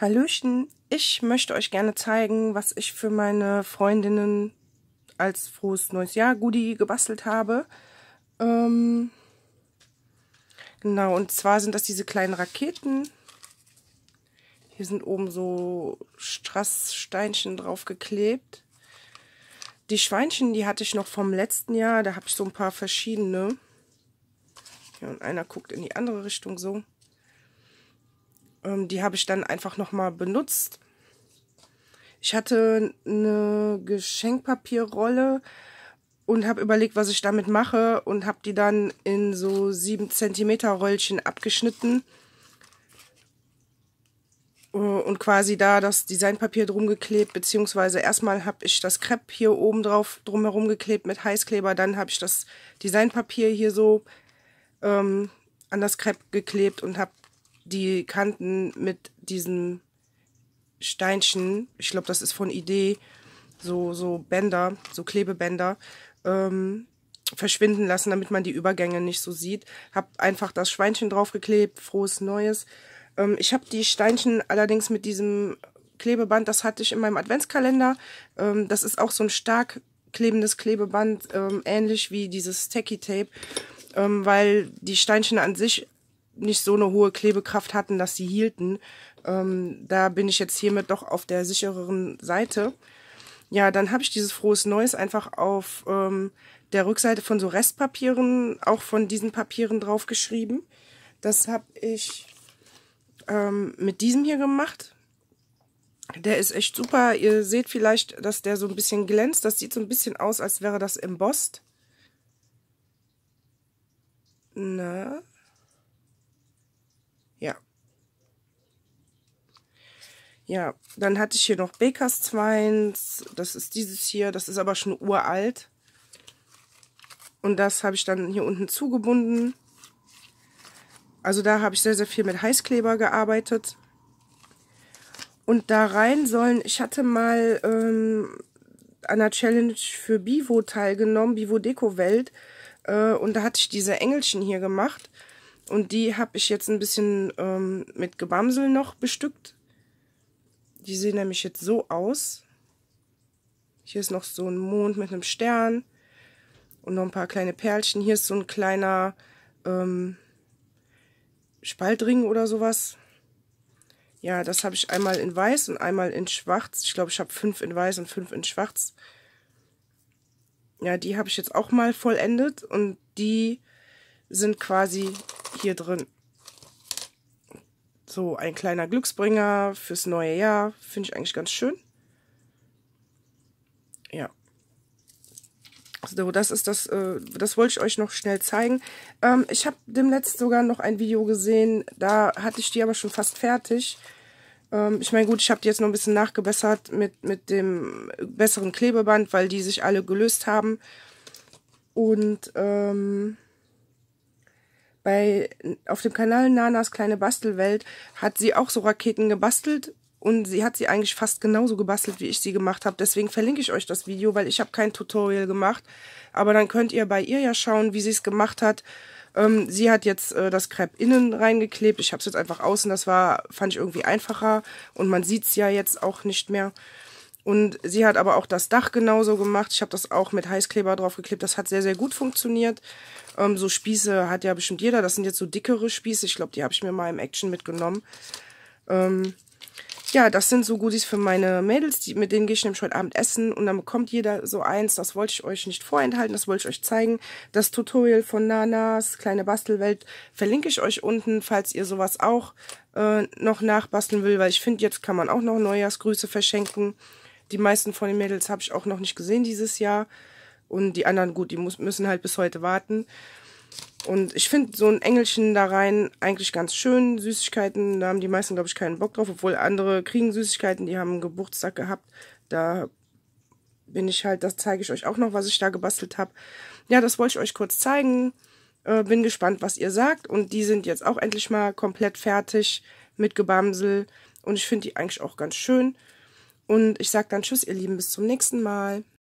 Hallöchen, ich möchte euch gerne zeigen, was ich für meine Freundinnen als frohes neues Jahr Goodie gebastelt habe. Ähm, genau, und zwar sind das diese kleinen Raketen. Hier sind oben so Strasssteinchen drauf geklebt. Die Schweinchen, die hatte ich noch vom letzten Jahr. Da habe ich so ein paar verschiedene. Ja, und einer guckt in die andere Richtung so. Ähm, die habe ich dann einfach nochmal benutzt. Ich hatte eine Geschenkpapierrolle und habe überlegt, was ich damit mache und habe die dann in so 7 cm Röllchen abgeschnitten äh, und quasi da das Designpapier drum geklebt, beziehungsweise erstmal habe ich das Crepe hier oben drauf drumherum geklebt mit Heißkleber, dann habe ich das Designpapier hier so ähm, an das Crepe geklebt und habe die Kanten mit diesen Steinchen, ich glaube, das ist von Idee, so, so Bänder, so Klebebänder, ähm, verschwinden lassen, damit man die Übergänge nicht so sieht. Habe einfach das Schweinchen draufgeklebt, frohes Neues. Ähm, ich habe die Steinchen allerdings mit diesem Klebeband, das hatte ich in meinem Adventskalender. Ähm, das ist auch so ein stark klebendes Klebeband, ähm, ähnlich wie dieses Tacky Tape, ähm, weil die Steinchen an sich nicht so eine hohe Klebekraft hatten, dass sie hielten. Ähm, da bin ich jetzt hiermit doch auf der sichereren Seite. Ja, dann habe ich dieses Frohes Neues einfach auf ähm, der Rückseite von so Restpapieren, auch von diesen Papieren draufgeschrieben. Das habe ich ähm, mit diesem hier gemacht. Der ist echt super. Ihr seht vielleicht, dass der so ein bisschen glänzt. Das sieht so ein bisschen aus, als wäre das embossed. Na, ja. Ja, dann hatte ich hier noch Bakers Bakersweins. Das ist dieses hier. Das ist aber schon uralt. Und das habe ich dann hier unten zugebunden. Also da habe ich sehr, sehr viel mit Heißkleber gearbeitet. Und da rein sollen, ich hatte mal ähm, an einer Challenge für Bivo teilgenommen, Bivo Deko Welt. Äh, und da hatte ich diese Engelchen hier gemacht. Und die habe ich jetzt ein bisschen ähm, mit Gebamsel noch bestückt. Die sehen nämlich jetzt so aus. Hier ist noch so ein Mond mit einem Stern und noch ein paar kleine Perlchen. Hier ist so ein kleiner ähm, Spaltring oder sowas. Ja, das habe ich einmal in weiß und einmal in schwarz. Ich glaube, ich habe fünf in weiß und fünf in schwarz. Ja, die habe ich jetzt auch mal vollendet und die sind quasi hier drin. So, ein kleiner Glücksbringer fürs neue Jahr. Finde ich eigentlich ganz schön. Ja. So, das ist das, äh, das wollte ich euch noch schnell zeigen. Ähm, ich habe demnächst sogar noch ein Video gesehen, da hatte ich die aber schon fast fertig. Ähm, ich meine, gut, ich habe die jetzt noch ein bisschen nachgebessert mit, mit dem besseren Klebeband, weil die sich alle gelöst haben. Und, ähm, bei auf dem Kanal Nanas kleine Bastelwelt hat sie auch so Raketen gebastelt und sie hat sie eigentlich fast genauso gebastelt, wie ich sie gemacht habe. Deswegen verlinke ich euch das Video, weil ich habe kein Tutorial gemacht. Aber dann könnt ihr bei ihr ja schauen, wie sie es gemacht hat. Ähm, sie hat jetzt äh, das Crepe innen reingeklebt. Ich habe es jetzt einfach außen. Das war fand ich irgendwie einfacher und man sieht es ja jetzt auch nicht mehr. Und sie hat aber auch das Dach genauso gemacht. Ich habe das auch mit Heißkleber draufgeklebt. Das hat sehr, sehr gut funktioniert. Ähm, so Spieße hat ja bestimmt jeder. Das sind jetzt so dickere Spieße. Ich glaube, die habe ich mir mal im Action mitgenommen. Ähm, ja, das sind so Goodies für meine Mädels, die, mit denen gehe ich nämlich heute Abend essen und dann bekommt jeder so eins. Das wollte ich euch nicht vorenthalten, das wollte ich euch zeigen. Das Tutorial von Nanas kleine Bastelwelt verlinke ich euch unten, falls ihr sowas auch äh, noch nachbasteln will, weil ich finde, jetzt kann man auch noch Neujahrsgrüße verschenken. Die meisten von den Mädels habe ich auch noch nicht gesehen dieses Jahr. Und die anderen, gut, die muss, müssen halt bis heute warten. Und ich finde so ein Engelchen da rein eigentlich ganz schön. Süßigkeiten, da haben die meisten, glaube ich, keinen Bock drauf, obwohl andere kriegen Süßigkeiten, die haben einen Geburtstag gehabt. Da bin ich halt, das zeige ich euch auch noch, was ich da gebastelt habe. Ja, das wollte ich euch kurz zeigen. Äh, bin gespannt, was ihr sagt. Und die sind jetzt auch endlich mal komplett fertig mit Gebamsel. Und ich finde die eigentlich auch ganz schön. Und ich sage dann Tschüss, ihr Lieben, bis zum nächsten Mal.